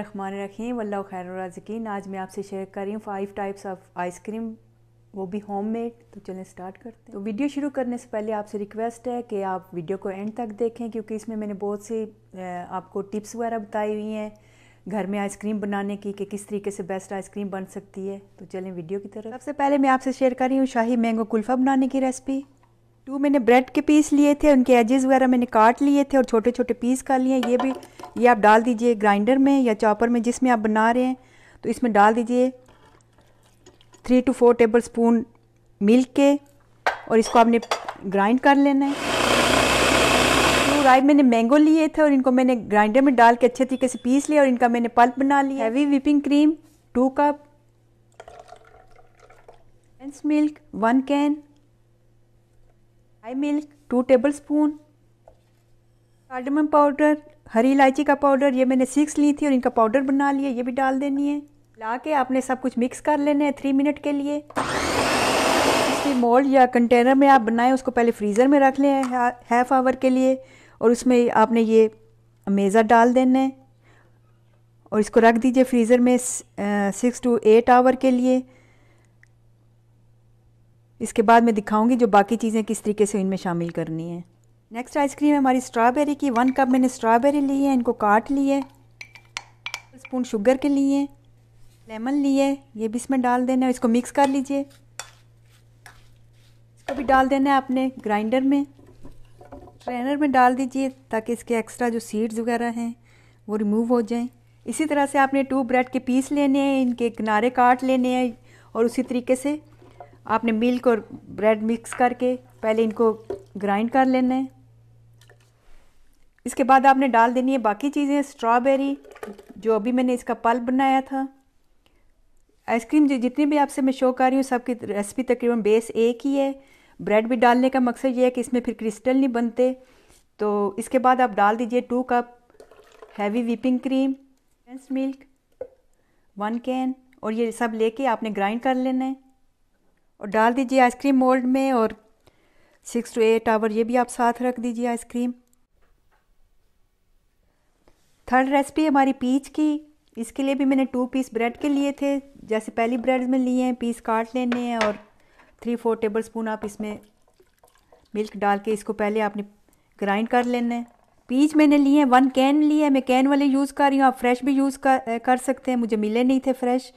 रखमान रखें वल्ला खैरजिकीन आज मैं आपसे शेयर कर रही हूँ फाइव टाइप्स ऑफ आइसक्रीम वो भी होम मेड तो चलें स्टार्ट करते हैं तो वीडियो शुरू करने से पहले आपसे रिक्वेस्ट है कि आप वीडियो को एंड तक देखें क्योंकि इसमें मैंने बहुत सी आपको टिप्स वगैरह बताई हुई हैं घर में आइसक्रीम बनाने की कि किस तरीके से बेस्ट आइसक्रीम बन सकती है तो चलें वीडियो की तरफ सबसे पहले मैं आपसे शेयर कर रही हूँ शाही मैंगो कुल्फ़ा बनाने की रेसिपी टू मैंने ब्रेड के पीस लिए थे उनके एजेस वगैरह मैंने काट लिए थे और छोटे छोटे पीस कर लिए ये भी ये आप डाल दीजिए ग्राइंडर में या चॉपर में जिसमें आप बना रहे हैं तो इसमें डाल दीजिए three two four tablespoon milk के और इसको आपने ग्राइंड कर लेना है तो मैंने मैंगो लिए थे और इनको मैंने ग्राइंडर में डाल के अच्छे तरीके से पीस लिया और इनका मैंने पल्प बना लिया heavy whipping cream two cup milk one can आई milk two tablespoon cardamom powder हरी इलायची का पाउडर ये मैंने सिक्स ली थी और इनका पाउडर बना लिया ये भी डाल देनी है ला के आपने सब कुछ मिक्स कर लेना है थ्री मिनट के लिए इसकी मोल्ड या कंटेनर में आप बनाएं उसको पहले फ्रीज़र में रख लें हाफ आवर के लिए और उसमें आपने ये अमेज़ा डाल देना है और इसको रख दीजिए फ्रीज़र में सिक्स टू एट आवर के लिए इसके बाद मैं दिखाऊंगी जो बाकी चीज़ें किस तरीके से इनमें शामिल करनी है नेक्स्ट आइसक्रीम है हमारी स्ट्रॉबेरी की वन कप मैंने स्ट्रॉबेरी ली है इनको काट लिए स्पून शुगर के लिए लेमन लिए ये भी इसमें डाल देना है इसको मिक्स कर लीजिए इसको भी डाल देना है आपने ग्राइंडर में ग्राइंडर में डाल दीजिए ताकि इसके एक्स्ट्रा जो सीड्स वगैरह हैं वो रिमूव हो जाएं इसी तरह से आपने टू ब्रेड के पीस लेने हैं इनके किनारे काट लेने हैं और उसी तरीके से आपने मिल्क और ब्रेड मिक्स करके पहले इनको ग्राइंड कर लेना है इसके बाद आपने डाल देनी है बाकी चीज़ें स्ट्रॉबेरी जो अभी मैंने इसका पल्प बनाया था आइसक्रीम जो जितनी भी आपसे मैं शो कर रही हूँ सबकी रेसिपी तकरीबन बेस एक ही है ब्रेड भी डालने का मकसद ये है कि इसमें फिर क्रिस्टल नहीं बनते तो इसके बाद आप डाल दीजिए two cup heavy whipping cream milk one can और ये सब लेके आपने ग्राइंड कर लेना है और डाल दीजिए आइसक्रीम मोल्ड में और सिक्स टू एट आवर ये भी आप साथ रख दीजिए आइसक्रीम थर्ड रेसिपी हमारी पीच की इसके लिए भी मैंने टू पीस ब्रेड के लिए थे जैसे पहली ब्रेड में लिए हैं पीस काट लेने हैं और थ्री फोर टेबल स्पून आप इसमें मिल्क डाल के इसको पहले आपने ग्राइंड कर लेना है पीच मैंने लिए हैं वन कैन लिए है मैं कैन वाले यूज़ कर रही हूँ आप फ्रेश भी यूज़ कर कर सकते हैं मुझे मिले नहीं थे फ्रेश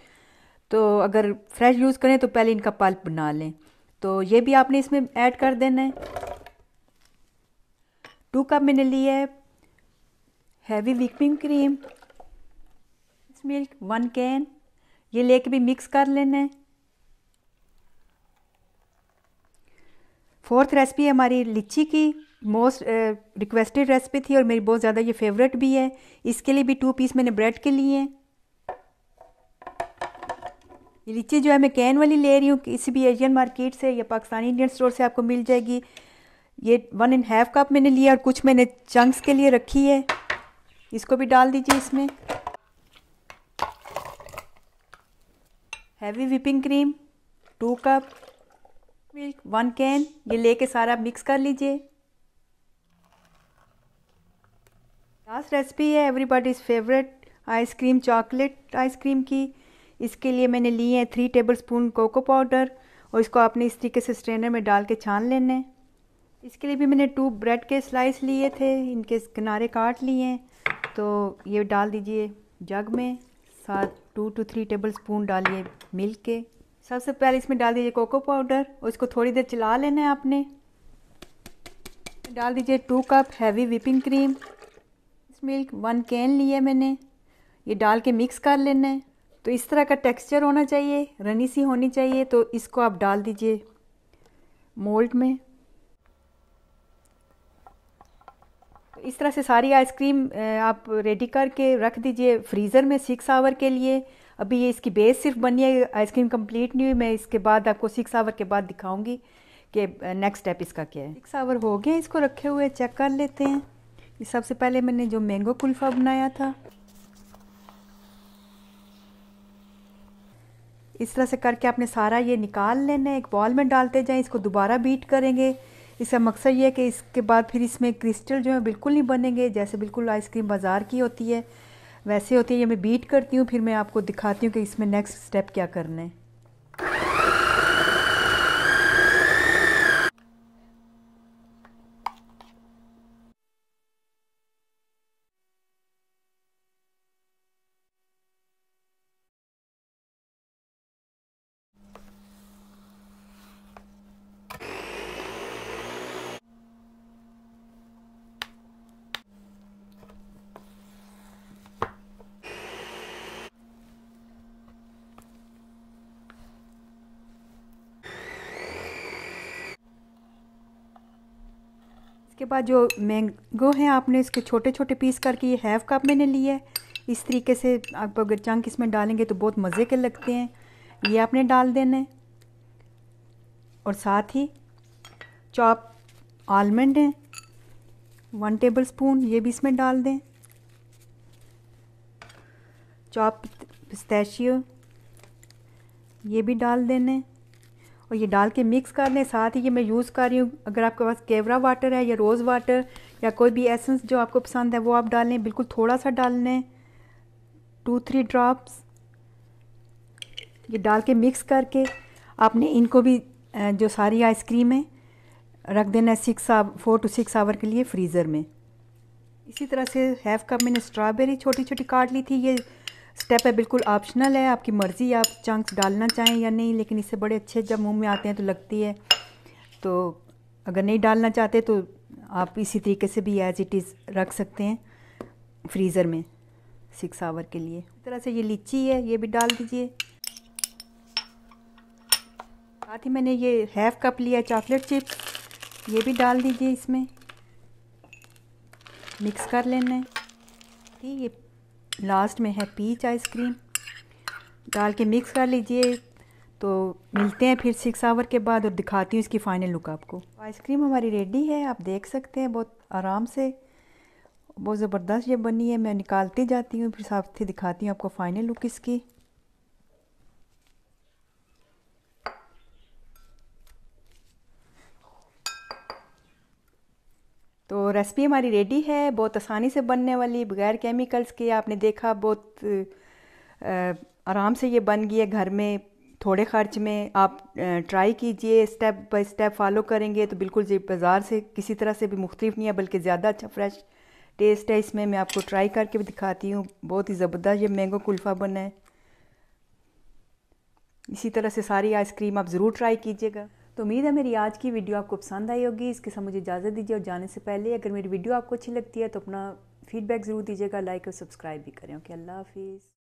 तो अगर फ्रेश यूज़ करें तो पहले इनका पल्प बना लें तो ये भी आपने इसमें ऐड कर देना है टू कप मैंने लिया है heavy whipping cream milk one can ये लेके भी मिक्स कर लेना है फोर्थ रेसिपी है हमारी लिच्ची की मोस्ट रिक्वेस्टेड रेसिपी थी और मेरी बहुत ज़्यादा ये फेवरेट भी है इसके लिए भी टू पीस मैंने ब्रेड के लिए हैं ये लीची जो है मैं कैन वाली ले रही हूँ किसी भी एशियन मार्केट से या पाकिस्तानी इंडियन स्टोर से आपको मिल जाएगी ये वन एंड हाफ कप मैंने लिया और कुछ मैंने चंक्स के लिए रखी है इसको भी डाल दीजिए इसमें heavy whipping cream two cup milk one can ये लेके सारा मिक्स कर लीजिए लास्ट रेसिपी है everybody's favourite ice cream chocolate ice cream की इसके लिए मैंने लिए हैं three tablespoon cocoa powder और इसको आपने इस तरीके से स्ट्रेनर में डाल के छान लेना है इसके लिए भी मैंने टू ब्रेड के स्लाइस लिए थे इनके किनारे काट लिए हैं तो ये डाल दीजिए जग में साथ two two three tablespoon डालिए मिल्क के सबसे पहले इसमें डाल दीजिए कोको पाउडर और इसको थोड़ी देर चला लेना है आपने डाल दीजिए two cup heavy whipping cream इस मिल्क वन कैन लिए मैंने ये डाल के मिक्स कर लेना है तो इस तरह का टेक्सचर होना चाहिए रनी सी होनी चाहिए तो इसको आप डाल दीजिए मोल्ड में तो इस तरह से सारी आइसक्रीम आप रेडी करके रख दीजिए फ्रीज़र में सिक्स आवर के लिए अभी ये इसकी बेस सिर्फ बनी है आइसक्रीम कंप्लीट नहीं हुई मैं इसके बाद आपको सिक्स आवर के बाद दिखाऊंगी कि नेक्स्ट स्टेप इसका क्या है सिक्स आवर हो गया इसको रखे हुए चेक कर लेते हैं सबसे पहले मैंने जो मैंगो कुल्फ़ा बनाया था इस तरह से करके आपने सारा ये निकाल लेना है एक बॉल में डालते जाएं इसको दोबारा बीट करेंगे इसका मकसद ये है कि इसके बाद फिर इसमें क्रिस्टल जो है बिल्कुल नहीं बनेंगे जैसे बिल्कुल आइसक्रीम बाज़ार की होती है वैसे होती है ये मैं बीट करती हूँ फिर मैं आपको दिखाती हूँ कि इसमें नेक्स्ट स्टेप क्या करना है इसके बाद जो मैंगो हैं आपने इसके छोटे छोटे पीस करके ये हैफ़ कप मैंने लिया है इस तरीके से आप अगर चंक इसमें डालेंगे तो बहुत मज़े के लगते हैं ये आपने डाल देने और साथ ही चॉप आलमंड हैं वन टेबल स्पून ये भी इसमें डाल दें चॉप पिस्तैशियो ये भी डाल देने और ये डाल के मिक्स कर लें साथ ही ये मैं यूज़ कर रही हूँ अगर आपके पास केवरा वाटर है या रोज़ वाटर या कोई भी एसेंस जो आपको पसंद है वो आप डालें बिल्कुल थोड़ा सा डाल लें टू थ्री ड्रॉप्स ये डाल के मिक्स करके आपने इनको भी जो सारी आइसक्रीम है रख देना six hour four two six hour के लिए फ्रीज़र में इसी तरह से हैफ़ कप मैंने स्ट्रॉबेरी छोटी छोटी काट ली थी ये स्टेप है बिल्कुल ऑप्शनल है आपकी मर्ज़ी आप चंक्स डालना चाहें या नहीं लेकिन इससे बड़े अच्छे जब मुंह में आते हैं तो लगती है तो अगर नहीं डालना चाहते तो आप इसी तरीके से भी एज इट इज़ रख सकते हैं फ्रीज़र में सिक्स आवर के लिए इस तरह से ये लीची है ये भी डाल दीजिए साथ ही मैंने ये हाफ कप लिया चॉकलेट चिप्स ये भी डाल दीजिए इसमें मिक्स कर लेना है ये लास्ट में है पीच आइसक्रीम डाल के मिक्स कर लीजिए तो मिलते हैं फिर सिक्स आवर के बाद और दिखाती हूँ इसकी फ़ाइनल लुक आपको आइसक्रीम हमारी रेडी है आप देख सकते हैं बहुत आराम से बहुत ज़बरदस्त ये बनी है मैं निकालती जाती हूँ फिर साथ ही दिखाती हूँ आपको फ़ाइनल लुक इसकी रेसिपी हमारी रेडी है बहुत आसानी से बनने वाली बगैर केमिकल्स के आपने देखा बहुत आराम से ये बन गई है घर में थोड़े खर्च में आप ट्राई कीजिए स्टेप बाय स्टेप फॉलो करेंगे तो बिल्कुल जी बाज़ार से किसी तरह से भी मुख्तलिफ नहीं है बल्कि ज़्यादा अच्छा फ्रेश टेस्ट है इसमें मैं आपको ट्राई करके भी दिखाती हूँ बहुत ही ज़बरदस्त ये मैंगो कुल्फ़ा बना है इसी तरह से सारी आइसक्रीम आप ज़रूर ट्राई कीजिएगा तो उम्मीद है मेरी आज की वीडियो आपको पसंद आई होगी इसके साथ मुझे इजाज़त दीजिए और जाने से पहले अगर मेरी वीडियो आपको अच्छी लगती है तो अपना फीडबैक ज़रूर दीजिएगा लाइक और सब्सक्राइब भी करें ओके अल्लाह हाफिज़